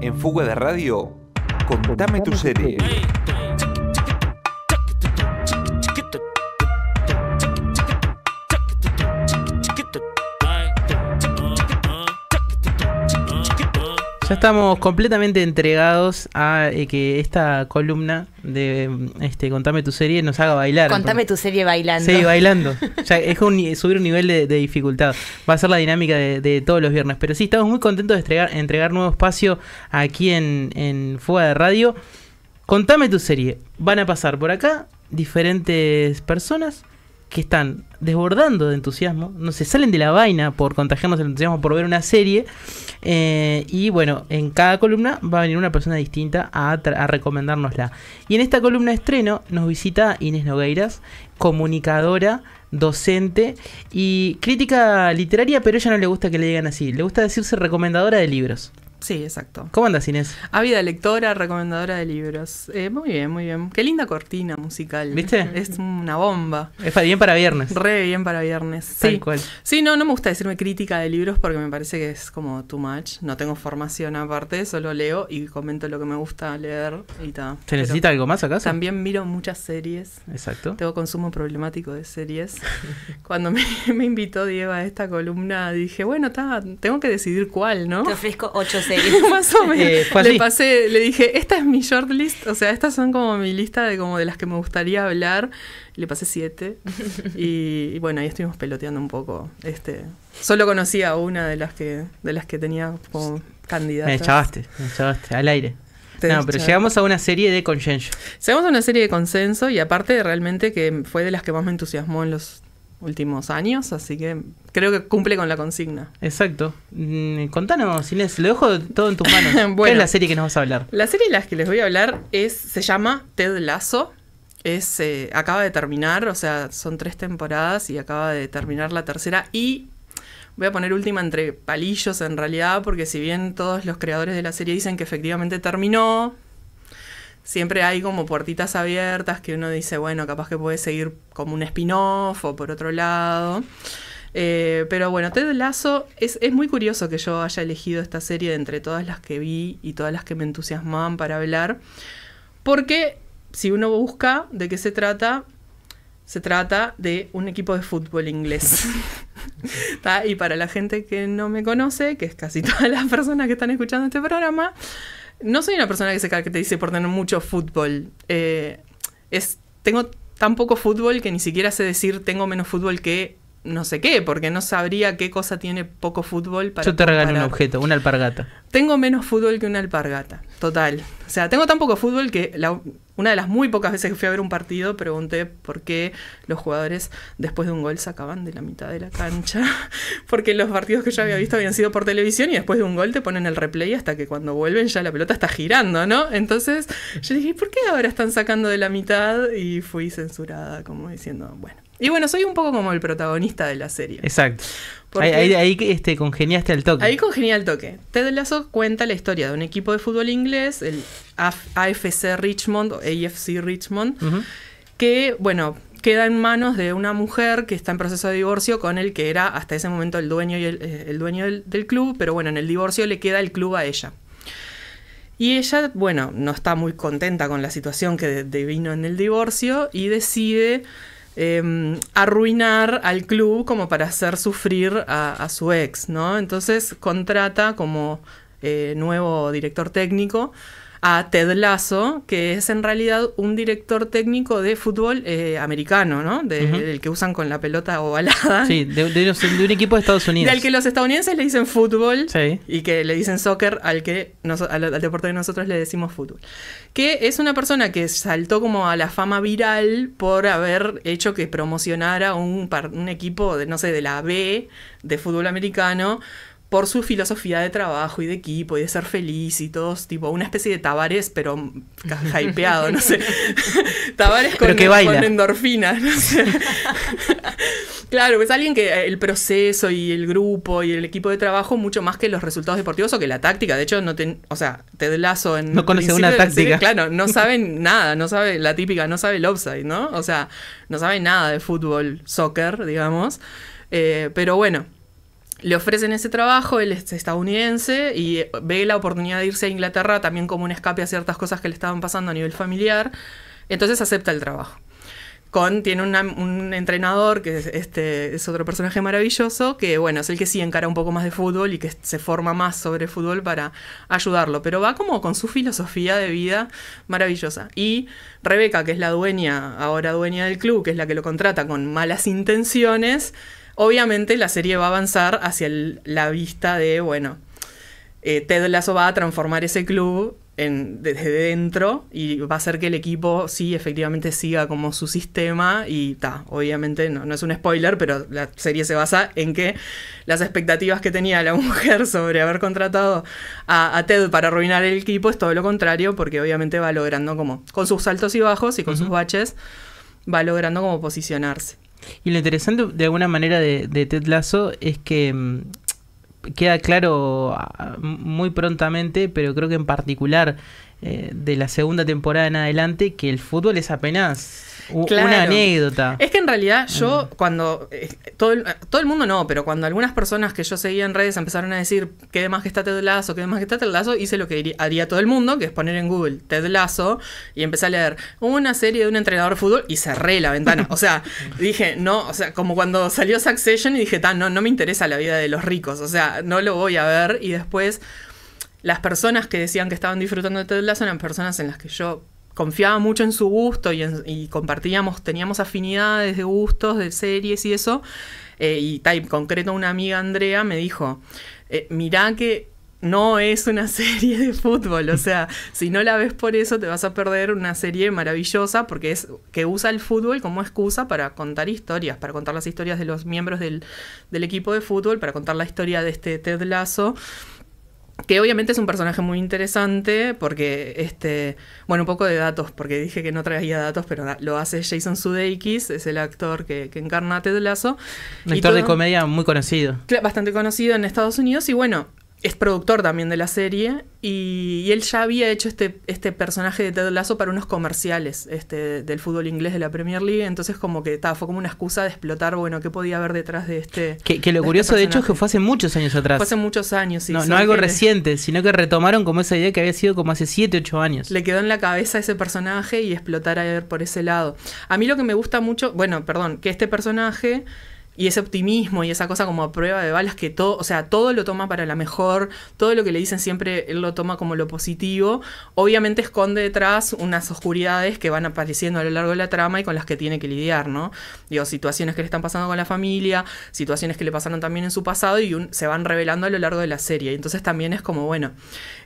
en Fuga de Radio, contame tu serie. Ya estamos completamente entregados a eh, que esta columna de este Contame tu serie nos haga bailar. Contame tu serie bailando. Sí, bailando. es subir un nivel de, dificultad. Va a ser la dinámica de, todos los viernes. Pero sí, estamos muy contentos de entregar, nuevo espacio aquí en, en Fuga de Radio. Contame tu serie. Van a pasar por acá diferentes personas que están desbordando de entusiasmo, no se salen de la vaina por contagiarnos el entusiasmo por ver una serie. Eh, y bueno, en cada columna va a venir una persona distinta a, a recomendárnosla. Y en esta columna de estreno nos visita Inés Nogueiras, comunicadora, docente y crítica literaria, pero a ella no le gusta que le digan así, le gusta decirse recomendadora de libros. Sí, exacto. ¿Cómo andas, Inés? Ávida lectora, recomendadora de libros. Eh, muy bien, muy bien. Qué linda cortina musical. ¿Viste? Es una bomba. Es bien para viernes. Re bien para viernes. Sí. Tal cual. Sí, no, no me gusta decirme crítica de libros porque me parece que es como too much. No tengo formación aparte, solo leo y comento lo que me gusta leer y tal. ¿Se necesita algo más acaso? También miro muchas series. Exacto. Tengo consumo problemático de series. Cuando me, invitó Diego a esta columna, dije, bueno, ta, tengo que decidir cuál, ¿no? Te ofrezco ocho Más o menos. Eh, le pasé, le dije, esta es mi shortlist, o sea, estas son como mi lista de como de las que me gustaría hablar. Le pasé siete. y, bueno, ahí estuvimos peloteando un poco. Este, solo conocía una de las que, de las que tenía como candidata. Me echabaste, me echabaste, al aire. no, pero llegamos a una serie de consenso. Llegamos a una serie de consenso y aparte realmente que fue de las que más me entusiasmó en los últimos años, así que creo que cumple con la consigna. Exacto. Mm, contanos, Inés, lo dejo todo en tus manos. bueno, ¿Qué es la serie que nos vas a hablar? La serie de las que les voy a hablar es se llama Ted Lasso. Es, eh, acaba de terminar, o sea, son tres temporadas y acaba de terminar la tercera. Y voy a poner última entre palillos en realidad, porque si bien todos los creadores de la serie dicen que efectivamente terminó, siempre hay como puertitas abiertas que uno dice, bueno, capaz que puede seguir como un spin-off o por otro lado. Eh, pero bueno, Ted Lasso, es, es, muy curioso que yo haya elegido esta serie de entre todas las que vi y todas las que me entusiasman para hablar, porque si uno busca de qué se trata, se trata de un equipo de fútbol inglés. y para la gente que no me conoce, que es casi todas las personas que están escuchando este programa, no soy una persona que se dice por tener mucho fútbol. Eh, es, tengo tan poco fútbol que ni siquiera sé decir tengo menos fútbol que no sé qué, porque no sabría qué cosa tiene poco fútbol para. Yo te regalé regalo un objeto, una alpargata. Tengo menos fútbol que una alpargata, total. O sea, tengo tan poco fútbol que una de las muy pocas veces que fui a ver un partido pregunté por qué los jugadores después de un gol sacaban de la mitad de la cancha, porque los partidos que yo había visto habían sido por televisión y después de un gol te ponen el replay hasta que cuando vuelven ya la pelota está girando, ¿no? Entonces yo dije, ¿por qué ahora están sacando de la mitad? Y fui censurada, como diciendo, bueno. Y bueno, soy un poco como el protagonista de la serie. Exacto. Ahí, este, congeniaste el toque. Ahí congenia al toque. Ted Lasso cuenta la historia de un equipo de fútbol inglés, el AFC Richmond AFC Richmond, que, bueno, queda en manos de una mujer que está en proceso de divorcio con el que era hasta ese momento el dueño, y el, eh, dueño del, club, pero bueno, en el divorcio le queda el club a ella. Y ella, bueno, no está muy contenta con la situación que vino en el divorcio y decide Em, arruinar al club como para hacer sufrir a, su ex, ¿no? Entonces contrata como eh, nuevo director técnico a Ted Lasso, que es en realidad un director técnico de fútbol eh, americano, ¿no? Del que usan con la pelota ovalada. Sí, de, un equipo de Estados Unidos. Del que los estadounidenses le dicen fútbol y que le dicen soccer al, que al, deporte que nosotros le decimos fútbol. Que es una persona que saltó como a la fama viral por haber hecho que promocionara un, un equipo, de, no sé, de la B de fútbol americano por su filosofía de trabajo y de equipo y de ser feliz y todos, tipo, una especie de Tavares, pero hypeado, no sé. Tavares con, endorfinas, no sé. claro, es pues alguien que el proceso y el grupo y el equipo de trabajo mucho más que los resultados deportivos o que la táctica. De hecho, no ten, o sea, te Lazo en. No conoce una táctica. claro, no saben nada, no sabe la típica, no sabe el offside, ¿no? O sea, no sabe nada de fútbol, soccer, digamos. Eh, pero bueno, le ofrecen ese trabajo, él es estadounidense y ve la oportunidad de irse a Inglaterra también como un escape a ciertas cosas que le estaban pasando a nivel familiar, entonces acepta el trabajo. Con, tiene un entrenador que es, este, es otro personaje maravilloso, que bueno, es el que sí encara un poco más de fútbol y que se forma más sobre fútbol para ayudarlo, pero va como con su filosofía de vida maravillosa. Y Rebeca, que es la dueña, ahora dueña del club, que es la que lo contrata con malas intenciones, Obviamente la serie va a avanzar hacia la vista de, bueno, eh, Ted Lasso va a transformar ese club en, desde dentro y va a hacer que el equipo sí efectivamente siga como su sistema y ta, obviamente no, es un spoiler, pero la serie se basa en que las expectativas que tenía la mujer sobre haber contratado a, Ted para arruinar el equipo es todo lo contrario porque obviamente va logrando como con sus altos y bajos y con sus baches va logrando como posicionarse. Y lo interesante de alguna manera de, Ted Lasso es que mm, queda claro ah, muy prontamente, pero creo que en particular eh, de la segunda temporada en adelante, que el fútbol es apenas una anécdota. Es que en realidad yo mm. cuando, eh, todo, el, todo el mundo no, pero cuando algunas personas que yo seguía en redes empezaron a decir qué demás que está Ted Lasso, qué demás que está Ted Lasso, hice lo que haría todo el mundo, que es poner en Google Ted Lasso y empecé a leer una serie de un entrenador de fútbol y cerré la ventana. O sea, dije, no, o sea, como cuando salió Succession y dije, no, no me interesa la vida de los ricos, o sea, no lo voy a ver y después las personas que decían que estaban disfrutando de Ted Lasso eran personas en las que yo confiaba mucho en su gusto y, compartíamos, teníamos afinidades de gustos, de series y eso. Eh, y en concreto una amiga Andrea me dijo, eh, mirá que no es una serie de fútbol, o sea, si no la ves por eso te vas a perder una serie maravillosa porque es que usa el fútbol como excusa para contar historias, para contar las historias de los miembros del, del equipo de fútbol, para contar la historia de este Ted Lasso que obviamente es un personaje muy interesante porque, este, bueno, un poco de datos, porque dije que no traía datos, pero lo hace Jason Sudeikis, es el actor que, encarna a Ted Lasso. Un actor de comedia muy conocido. Bastante conocido en Estados Unidos y bueno, es productor también de la serie y, él ya había hecho este, este personaje de Ted Lasso para unos comerciales este, del fútbol inglés de la Premier League, entonces como que fue como una excusa de explotar, bueno, qué podía haber detrás de este... Que, que este lo curioso de hecho es que fue hace muchos años atrás. Fue hace muchos años, sí. No, no algo reciente, sino que retomaron como esa idea que había sido como hace 7, 8 años. Le quedó en la cabeza ese personaje y explotar a ver por ese lado. A mí lo que me gusta mucho, bueno, perdón, que este personaje y ese optimismo y esa cosa como a prueba de balas que todo, o sea, todo lo toma para la mejor, todo lo que le dicen siempre él lo toma como lo positivo, obviamente esconde detrás unas oscuridades que van apareciendo a lo largo de la trama y con las que tiene que lidiar, ¿no? Digo, situaciones que le están pasando con la familia, situaciones que le pasaron también en su pasado y se van revelando a lo largo de la serie. Entonces también es como, bueno,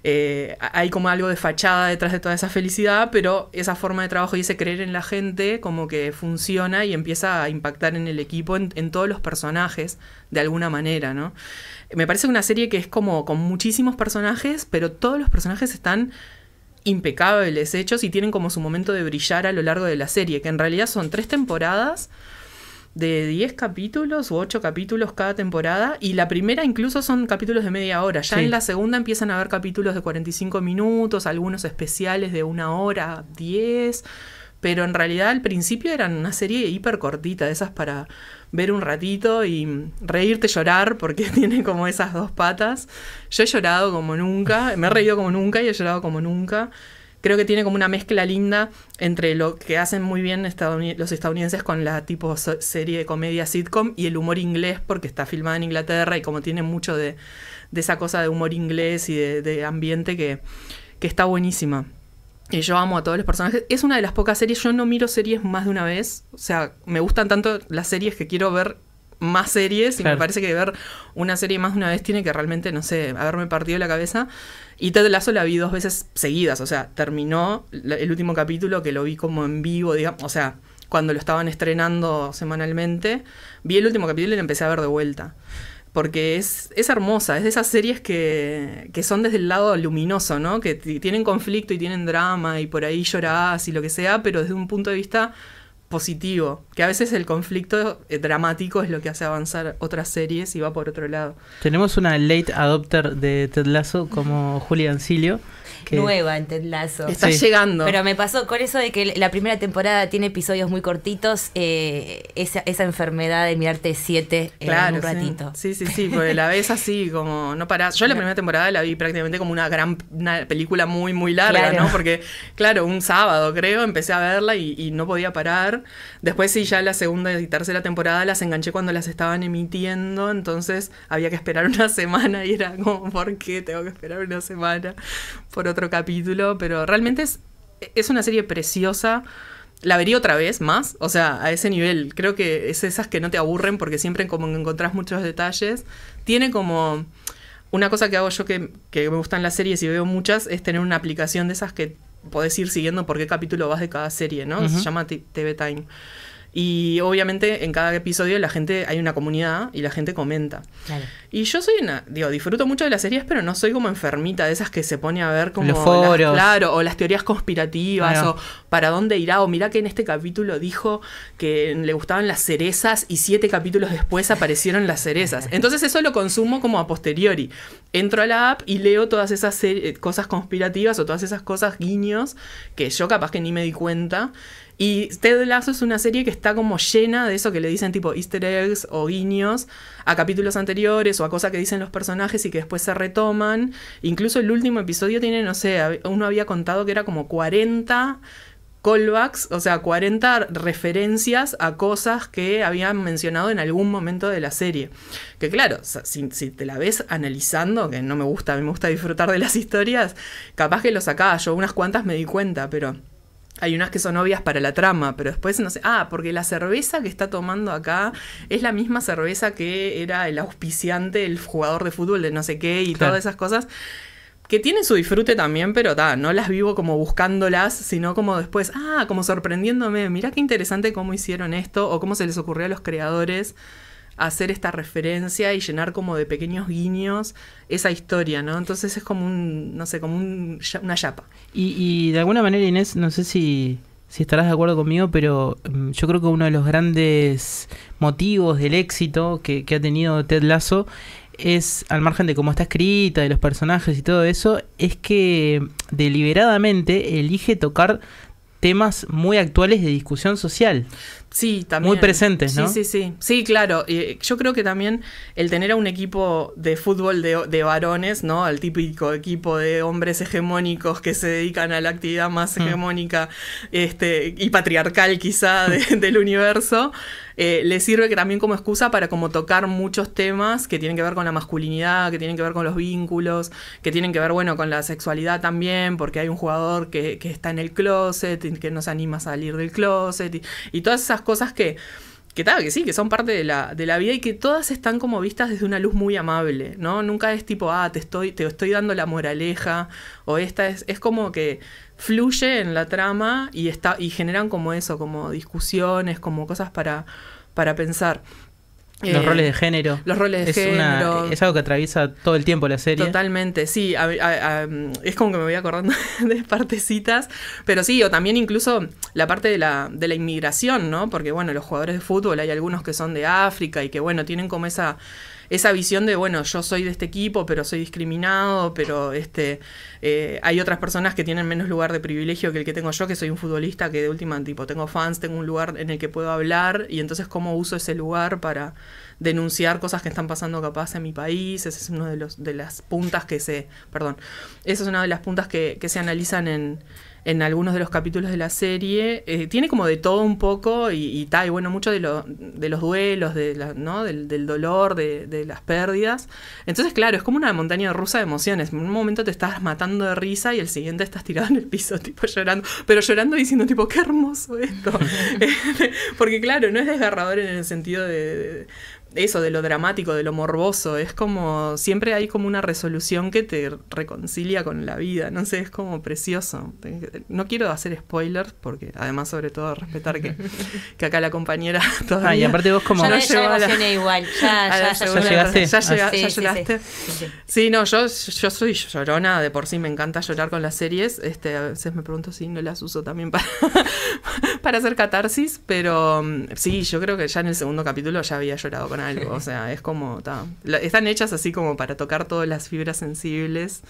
eh, hay como algo de fachada detrás de toda esa felicidad, pero esa forma de trabajo y ese creer en la gente como que funciona y empieza a impactar en el equipo en, en todo todos los personajes de alguna manera, ¿no? Me parece una serie que es como con muchísimos personajes, pero todos los personajes están impecables hechos y tienen como su momento de brillar a lo largo de la serie, que en realidad son tres temporadas de 10 capítulos u 8 capítulos cada temporada y la primera incluso son capítulos de media hora, ya en la segunda empiezan a haber capítulos de 45 minutos, algunos especiales de una hora, 10, pero en realidad al principio eran una serie hiper cortita, de esas para ver un ratito y reírte, llorar, porque tiene como esas dos patas. Yo he llorado como nunca, me he reído como nunca y he llorado como nunca. Creo que tiene como una mezcla linda entre lo que hacen muy bien los estadounidenses con la tipo serie de comedia sitcom y el humor inglés, porque está filmada en Inglaterra y como tiene mucho de, esa cosa de humor inglés y de, ambiente que está buenísima. Y yo amo a todos los personajes. Es una de las pocas series. Yo no miro series más de una vez. O sea, me gustan tanto las series que quiero ver más series. Y me parece que ver una serie más de una vez tiene que realmente, no sé, haberme partido la cabeza. Y Ted Lasso la vi dos veces seguidas. O sea, terminó el último capítulo que lo vi como en vivo, digamos. O sea, cuando lo estaban estrenando semanalmente. Vi el último capítulo y lo empecé a ver de vuelta porque es, es, hermosa, es de esas series que, que, son desde el lado luminoso, ¿no? Que tienen conflicto y tienen drama y por ahí llorás y lo que sea, pero desde un punto de vista positivo, que a veces el conflicto eh, dramático es lo que hace avanzar otras series y va por otro lado. Tenemos una late adopter de Ted Lasso como Julia Ancilio. Que Nueva en Ted Lasso. Está llegando. Pero me pasó con eso de que la primera temporada tiene episodios muy cortitos, eh, esa, esa, enfermedad de mirarte siete eh, en un ratito. Sí, sí, sí, porque la ves así como no parás. Yo la primera temporada la vi prácticamente como una gran película muy, muy larga, ¿no? Porque, claro, un sábado creo empecé a verla y no podía parar Después sí, ya la segunda y tercera temporada las enganché cuando las estaban emitiendo, entonces había que esperar una semana y era como, ¿por qué tengo que esperar una semana por otro capítulo? Pero realmente es, es una serie preciosa. La vería otra vez más, o sea, a ese nivel. Creo que es esas que no te aburren porque siempre como encontrás muchos detalles. Tiene como... Una cosa que hago yo que, que me gustan las series y veo muchas es tener una aplicación de esas que podés ir siguiendo por qué capítulo vas de cada serie, ¿no? Se llama TV Time. Y obviamente en cada episodio la gente, hay una comunidad y la gente comenta. Y yo soy una, digo, disfruto mucho de las series, pero no soy como enfermita de esas que se pone a ver como... claro, o las teorías conspirativas, o para dónde irá, o mirá que en este capítulo dijo que le gustaban las cerezas y siete capítulos después aparecieron las cerezas. Entonces eso lo consumo como a posteriori. Entro a la app y leo todas esas cosas conspirativas o todas esas cosas guiños que yo capaz que ni me di cuenta. Y Ted Lazo es una serie que está como llena de eso que le dicen tipo easter eggs o guiños a capítulos anteriores o a cosas que dicen los personajes y que después se retoman. Incluso el último episodio tiene, no sé, uno había contado que era como 40 callbacks, o sea, 40 referencias a cosas que habían mencionado en algún momento de la serie. Que claro, si, si, te la ves analizando, que no me gusta, a mí me gusta disfrutar de las historias, capaz que lo sacaba, yo unas cuantas me di cuenta, pero hay unas que son obvias para la trama, pero después no sé. Ah, porque la cerveza que está tomando acá es la misma cerveza que era el auspiciante, el jugador de fútbol de no sé qué y todas esas cosas. Que tiene su disfrute también, pero no las vivo como buscándolas, sino como después, ah, como sorprendiéndome, mirá qué interesante cómo hicieron esto o cómo se les ocurrió a los creadores hacer esta referencia y llenar como de pequeños guiños esa historia, ¿no? Entonces es como un, no sé, como una chapa. Y, de alguna manera, Inés, no sé si, si estarás de acuerdo conmigo, pero mm, yo creo que uno de los grandes motivos del éxito que, que ha tenido Ted Lasso es, al margen de cómo está escrita, de los personajes y todo eso, es que deliberadamente elige tocar temas muy actuales de discusión social. Sí, también. Muy presente ¿no? Sí, sí, sí. Sí, claro. Eh, yo creo que también el tener a un equipo de fútbol de, de varones, ¿no? Al típico equipo de hombres hegemónicos que se dedican a la actividad más mm. hegemónica este, y patriarcal quizá del universo, eh, le sirve también como excusa para como tocar muchos temas que tienen que ver con la masculinidad, que tienen que ver con los vínculos, que tienen que ver, bueno, con la sexualidad también, porque hay un jugador que, está en el closet, que no se anima a salir del closet, y, todas esas cosas que que tal, que sí, que son parte de la, de la, vida y que todas están como vistas desde una luz muy amable, ¿no? Nunca es tipo, ah, te estoy, te estoy dando la moraleja, o esta es, es como que fluye en la trama y, está, y generan como eso, como discusiones, como cosas para, para pensar. Los eh, roles de género. Los roles de género. es algo que atraviesa todo el tiempo la serie. Totalmente, sí. es como que me voy acordando de partecitas. Pero sí, o también incluso la parte de la, de la inmigración, ¿no? Porque, bueno, los jugadores de fútbol, hay algunos que son de África y que, bueno, tienen como esa esa visión de, bueno, yo soy de este equipo, pero soy discriminado, pero este, eh, hay otras personas que tienen menos lugar de privilegio que el que tengo yo, que soy un futbolista, que de última tipo, tengo fans, tengo un lugar en el que puedo hablar, y entonces cómo uso ese lugar para denunciar cosas que están pasando capaz en mi país, esa es una de, los, de las puntas que se, perdón, esa es una de las puntas que se analizan en en algunos de los capítulos de la serie. Eh, tiene como de todo un poco y, bueno, mucho de, de los duelos, de del, dolor, de, las pérdidas. Entonces, claro, es como una montaña rusa de emociones. En un momento te estás matando de risa y el siguiente estás tirado en el piso, tipo llorando, pero llorando diciendo, tipo, qué hermoso esto. Eh, porque claro, no es desgarrador en el sentido de eso, de lo dramático, de lo morboso. Es como, siempre hay como una resolución que te reconcilia con la vida, no sé, es como precioso. No quiero hacer spoilers porque además sobre todo respetar que, acá la compañera ah, todavía... aparte vos como... no ya igual, ya, llegaste. sí, no, yo, yo soy llorona, de por sí me encanta llorar con las series. Este, a veces me pregunto si no las uso también para, para hacer catarsis, pero mm, sí, yo creo que ya en el segundo capítulo ya había llorado con algo. O sea, es como. están hechas así como para tocar todas las fibras sensibles.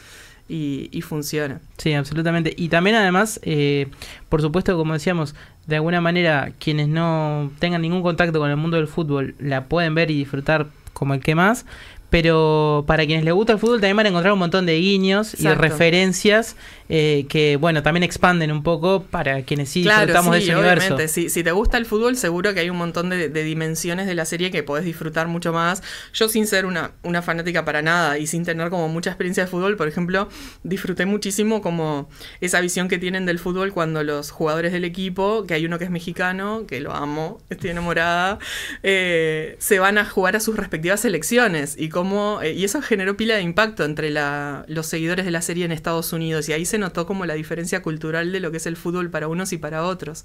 Y, funciona. Sí, absolutamente. Y también además, eh, por supuesto, como decíamos, de alguna manera quienes no tengan ningún contacto con el mundo del fútbol la pueden ver y disfrutar como el que más, pero para quienes les gusta el fútbol también van a encontrar un montón de guiños y referencias eh, que bueno, también expanden un poco para quienes sí disfrutamos de ese universo. Si, si te gusta el fútbol, seguro que hay un montón de, dimensiones de la serie que podés disfrutar mucho más. Yo sin ser una, fanática para nada y sin tener como mucha experiencia de fútbol, por ejemplo, disfruté muchísimo como esa visión que tienen del fútbol cuando los jugadores del equipo, que hay uno que es mexicano, que lo amo, estoy enamorada, eh, se van a jugar a sus respectivas selecciones y cómo, eh, y eso generó pila de impacto entre los seguidores de la serie en Estados Unidos y ahí se notó como la diferencia cultural de lo que es el fútbol para unos y para otros.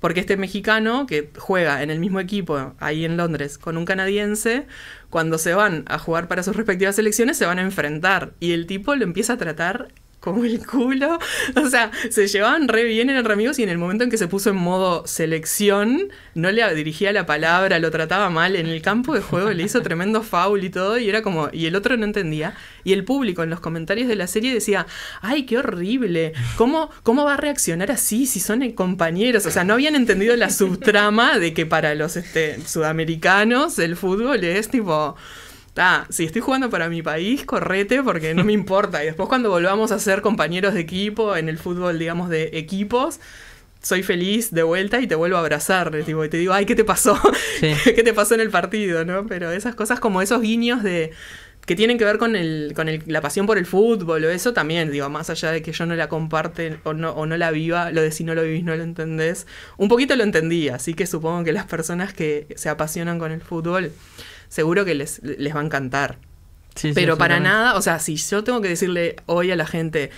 Porque este mexicano que juega en el mismo equipo ahí en Londres con un canadiense, cuando se van a jugar para sus respectivas selecciones se van a enfrentar y el tipo lo empieza a tratar como el culo. O sea, se llevaban re bien, eran re amigos y en el momento en que se puso en modo selección, no le dirigía la palabra, lo trataba mal. En el campo de juego le hizo tremendo foul y todo y era como, y el otro no entendía. Y el público en los comentarios de la serie decía, ay, qué horrible, ¿cómo, cómo va a reaccionar así si son compañeros? O sea, no habían entendido la subtrama de que para los este, sudamericanos el fútbol es tipo... Ah, si estoy jugando para mi país, correte porque no me importa. Y después cuando volvamos a ser compañeros de equipo en el fútbol, digamos, de equipos, soy feliz de vuelta y te vuelvo a abrazar. y te digo, ay, ¿qué te pasó? ¿Qué te pasó en el partido? Pero esas cosas como esos guiños de que tienen que ver con, con la pasión por el fútbol o eso también, digo, más allá de que yo no la comparte o no, o no la viva, lo de si no lo vivís no lo entendés, un poquito lo entendí, así que supongo que las personas que se apasionan con el fútbol seguro que les, les va a encantar. pero para nada, o sea, si yo tengo que decirle hoy a la gente,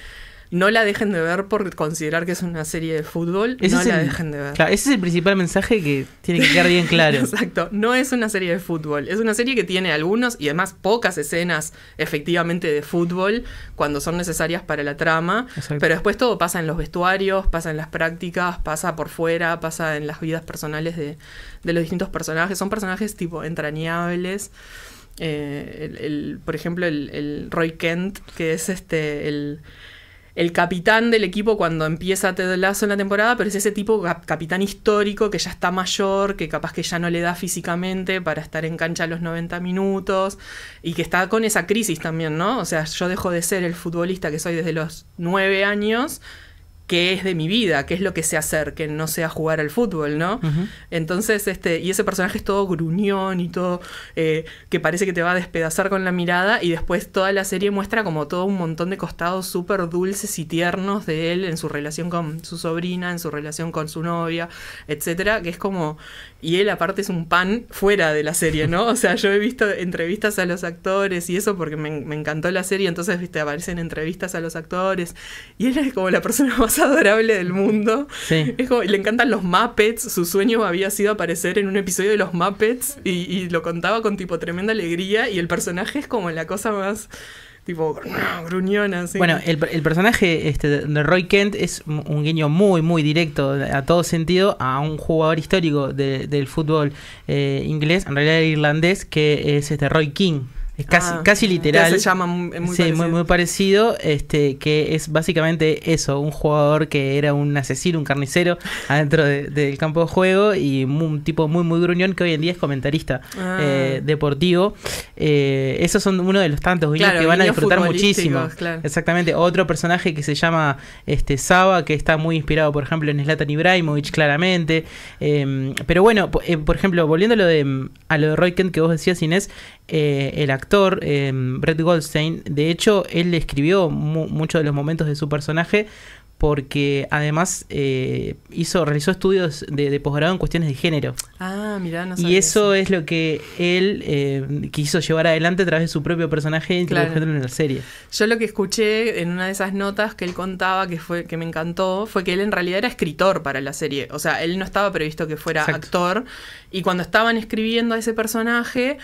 no la dejen de ver por considerar que es una serie de fútbol. no la dejen de ver. ese es el principal mensaje que tiene que quedar bien claro. Exacto. No es una serie de fútbol. Es una serie que tiene algunos y además pocas escenas efectivamente de fútbol cuando son necesarias para la trama. Pero después todo pasa en los vestuarios, pasa en las prácticas, pasa por fuera, pasa en las vidas personales de, los distintos personajes. Son personajes tipo entrañables. Eh, por ejemplo, el, el Roy Kent, que es este el el capitán del equipo cuando empieza Ted Lazo en la temporada, pero es ese tipo capitán histórico que ya está mayor, que capaz que ya no le da físicamente para estar en cancha a los 90 minutos y que está con esa crisis también, ¿no? O sea, yo dejo de ser el futbolista que soy desde los 9 años qué es de mi vida, qué es lo que sé hacer, que no sea jugar al fútbol, ¿no? Entonces, este, y ese personaje es todo gruñón y todo, eh, que parece que te va a despedazar con la mirada, y después toda la serie muestra como todo un montón de costados súper dulces y tiernos de él en su relación con su sobrina, en su relación con su novia, etcétera, que es como, y él aparte es un pan fuera de la serie, ¿no? O sea, yo he visto entrevistas a los actores y eso porque me, encantó la serie, entonces, viste, aparecen entrevistas a los actores, y él es como la persona más adorable del mundo. le encantan los Muppets. Su sueño había sido aparecer en un episodio de los Muppets y, lo contaba con tipo tremenda alegría. Y el personaje es como la cosa más tipo gruñón así. Bueno, el, personaje este, de Roy Kent es un guiño muy, muy directo a todo sentido a un jugador histórico del fútbol eh, inglés, en realidad irlandés, que es este Roy King, es casi, ah, literal. Se llama muy, muy parecido. Este, que es básicamente eso: un jugador que era un asesino, un carnicero, adentro del campo de juego y un tipo muy, muy gruñón que hoy en día es comentarista ah. eh, deportivo. Eh, esos son uno de los tantos que van a disfrutar muchísimo. Exactamente. Otro personaje que se llama este, Saba, que está muy inspirado, por ejemplo, en Zlatan Ibrahimovic, claramente. Em, pero bueno, eh, por ejemplo, volviendo a lo de, mm, a lo de Roy Kent que vos decías, Inés, el actor actor, em, Brett Goldstein, de hecho, él escribió muchos de los momentos de su personaje porque además eh, hizo, realizó estudios de, posgrado en cuestiones de género. Ah, mirá, no Y eso, es lo que él em, quiso llevar adelante a través de su propio personaje y en la serie. Yo lo que escuché en una de esas notas que él contaba, que fue que me encantó, fue que él en realidad era escritor para la serie. O sea, él no estaba previsto que fuera actor. Y cuando estaban escribiendo a ese personaje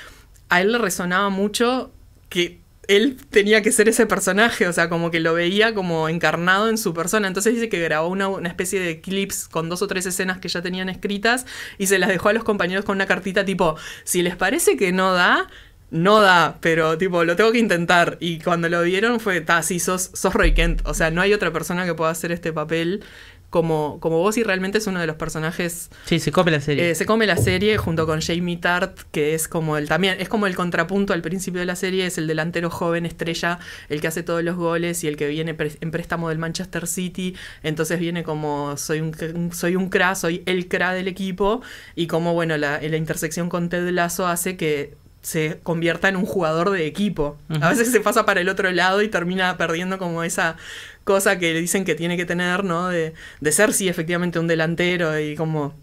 a él le resonaba mucho que él tenía que ser ese personaje, o sea, como que lo veía como encarnado en su persona. Entonces dice que grabó una, especie de clips con dos o tres escenas que ya tenían escritas y se las dejó a los compañeros con una cartita tipo, si les parece que no da, no da, pero tipo, lo tengo que intentar. Y cuando lo vieron fue, ta, sí, sos, sos Roy Kent, o sea, no hay otra persona que pueda hacer este papel como, como vos y realmente es uno de los personajes. Sí, se come la serie. Eh, se come la serie junto con Jamie Tart, que es como el también, es como el contrapunto al principio de la serie, es el delantero joven estrella, el que hace todos los goles y el que viene en préstamo del Manchester City. Entonces viene como soy un soy un cra, soy el cra del equipo. Y como bueno, la, intersección con Ted Lazo hace que se convierta en un jugador de equipo. A veces se pasa para el otro lado y termina perdiendo como esa, cosa que dicen que tiene que tener, ¿no? De, de ser, sí, efectivamente, un delantero y como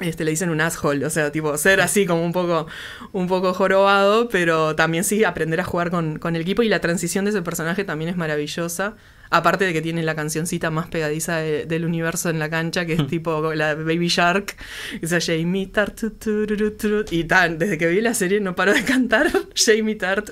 este, le dicen un asshole, o sea, tipo, ser así como un poco, un poco jorobado, pero también sí aprender a jugar con, con, el equipo y la transición de ese personaje también es maravillosa. Aparte de que tiene la cancioncita más pegadiza del universo en la cancha, que es hmm. tipo la Baby Shark. Que es Jamie Tart, Y tan, desde que vi la serie no paro de cantar Jamie Tart,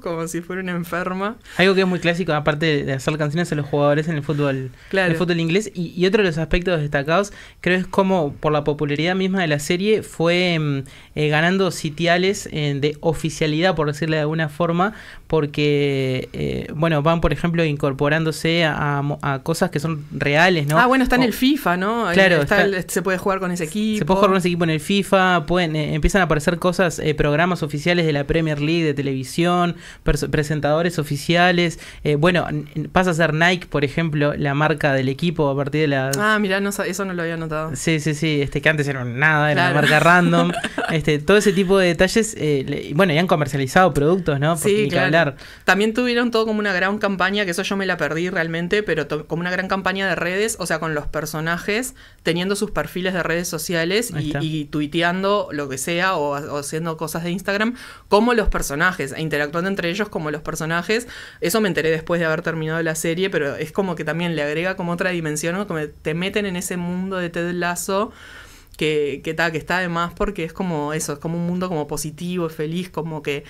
como si fuera una enferma. Algo que es muy clásico, aparte de hacer canciones a los jugadores en el fútbol, el fútbol inglés. Y, otro de los aspectos destacados, creo es como por la popularidad misma de la serie, fue mm, eh, ganando sitiales eh, de oficialidad, por decirlo de alguna forma, porque, eh, bueno, van por ejemplo en incorporándose a, cosas que son reales, ¿no? Ah, bueno, está en el FIFA, ¿no? Eh, claro. se puede jugar con ese equipo. Se puede jugar con ese equipo en el FIFA, pueden, eh, empiezan a aparecer cosas, eh, programas oficiales de la Premier League, de televisión, presentadores oficiales. bueno, pasa a ser Nike, por ejemplo, la marca del equipo a partir de la... Ah, mirá, eso no lo había notado. Sí, sí, sí, este, que antes era nada, era una marca random. este, todo ese tipo de detalles, bueno, ya han comercializado productos, ¿no? sí, claro. También tuvieron todo como una gran campaña, que eso yo me la perdí realmente, pero como una gran campaña de redes, o sea, con los personajes teniendo sus perfiles de redes sociales y, tuiteando lo que sea o, haciendo cosas de Instagram como los personajes, e interactuando entre ellos como los personajes. Eso me enteré después de haber terminado la serie, pero es como que también le agrega como otra dimensión, como te meten en ese mundo de Ted Lasso que, que, que está además porque es como eso, es como un mundo como positivo, feliz, como que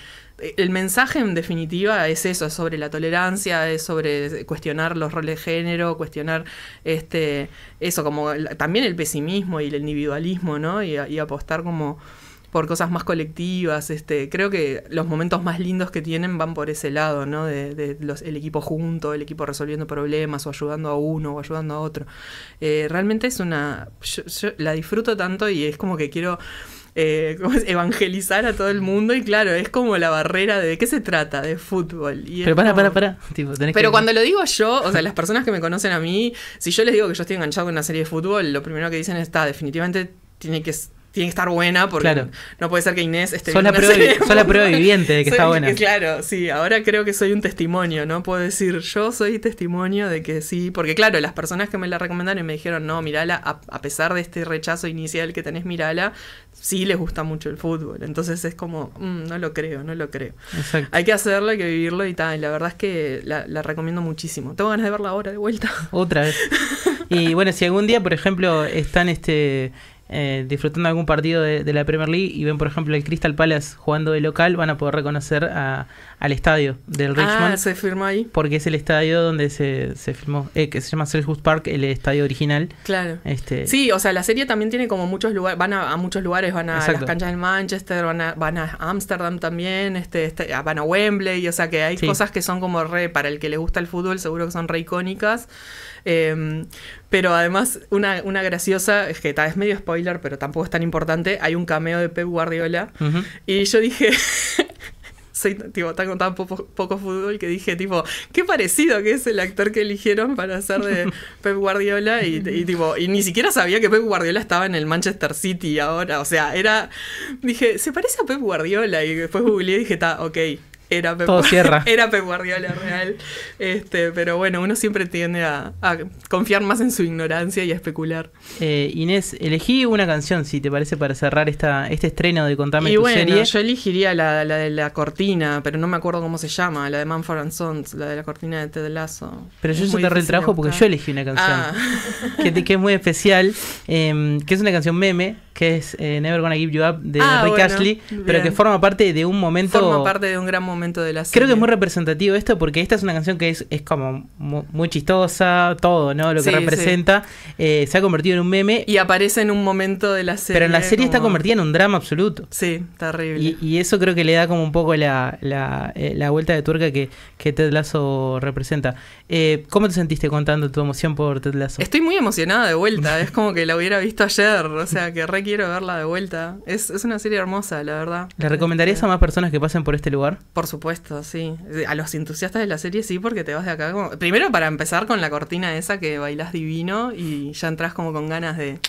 el mensaje en definitiva es eso, es sobre la tolerancia, es sobre cuestionar los roles de género, cuestionar este eso, como también el pesimismo y el individualismo, ¿no? Y, apostar como por cosas más colectivas, este, creo que los momentos más lindos que tienen van por ese lado, ¿no? De, los, el equipo junto, el equipo resolviendo problemas, o ayudando a uno, o ayudando a otro. Eh, realmente es una. yo la disfruto tanto y es como que quiero eh, evangelizar a todo el mundo y claro, es como la barrera de, qué se trata? De fútbol. pero para, para, para, Pero cuando lo digo yo, o sea, las personas que me conocen a mí, si yo les digo que yo estoy enganchado con una serie de fútbol, lo primero que dicen es, está, definitivamente tiene que tiene que estar buena porque no puede ser que Inés esté la, prueba, viviente de que está buena. Claro, sí, ahora creo que soy un testimonio, ¿no? Puedo decir, yo soy testimonio de que sí, porque claro, las personas que me la recomendaron y me dijeron, no, mirala, a, pesar de este rechazo inicial que tenés, mirala, sí les gusta mucho el fútbol. Entonces es como, mm, no lo creo, no lo creo. Hay que hacerlo, hay que vivirlo y tal. La verdad es que la, la recomiendo muchísimo. Tengo ganas de verla ahora de vuelta. Otra vez. y bueno, si algún día, por ejemplo, están este eh, disfrutando algún partido de, de, la Premier League y ven, por ejemplo, el Crystal Palace jugando de local, van a poder reconocer a, al estadio del ah, Richmond. Ah, se firmó ahí. Porque es el estadio donde se, se filmó, eh, que se llama Selhurst Park, el estadio original. Claro. Este, sí, o sea, la serie también tiene como muchos lugares, van a, muchos lugares, van a las canchas del Manchester, van a, van a Amsterdam también, este, este ah, van a Wembley, o sea que hay cosas que son como re, para el que le gusta el fútbol seguro que son re icónicas. Em, pero además, una, una graciosa, es que tal vez medio spoiler, pero tampoco es tan importante, hay un cameo de Pep Guardiola. Y yo dije, soy tipo, tan, tan poco, fútbol que dije, tipo, qué parecido que es el actor que eligieron para hacer de Pep Guardiola y, tipo, y ni siquiera sabía que Pep Guardiola estaba en el Manchester City ahora, o sea, era, dije, se parece a Pep Guardiola y después googleé y dije, está, ok, era peguardiola era real. Este, pero bueno, uno siempre tiende a, confiar más en su ignorancia y a especular. Eh, Inés, elegí una canción, si te parece, para cerrar esta, este estreno de Contame y bueno, Yo elegiría la, de la cortina, pero no me acuerdo cómo se llama, la de Manfred and Sons, la de la cortina de Ted Lasso. Pero yo cerré el trabajo porque yo elegí una canción ah. que, que, es muy especial, em, que es una canción meme que es eh, Never Gonna Give You Up de ah, Rick Ashley, pero que forma parte de un momento. Forma parte de un gran momento de la serie. Creo que es muy representativo esto porque esta es una canción que es, es como muy, chistosa, todo, ¿no? Lo que representa. Eh, se ha convertido en un meme. Y aparece en un momento de la serie. Pero en la serie está convertida en un drama absoluto. Sí, terrible. Y, y, eso creo que le da como un poco la, la, eh, la vuelta de tuerca que, que Ted Lasso representa. Eh, ¿Cómo te sentiste contando tu emoción por Ted Estoy muy emocionada de vuelta, es como que la hubiera visto ayer, o sea que requiero verla de vuelta. Es, una serie hermosa, la verdad. ¿Le recomendarías este, a más personas que pasen por este lugar? Por supuesto, sí. Eh, a los entusiastas de la serie sí, porque te vas de acá como... Primero para empezar con la cortina esa que bailás divino y ya entras como con ganas de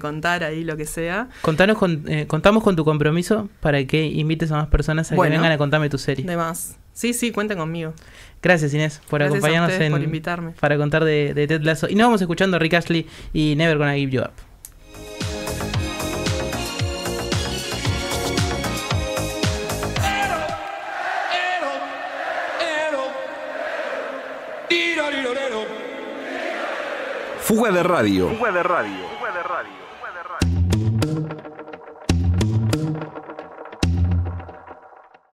contar ahí lo que sea. Contanos con, eh, contamos con tu compromiso para que invites a más personas a que vengan a contarme tu serie. De más. Sí, sí, cuenten conmigo. Gracias Inés por acompañarnos en, por invitarme. para contar de, Ted Lasso. Y nos vamos escuchando Rick Ashley y Never Gonna Give You Up. Fuga de radio. Fuga de radio. Fuga de radio.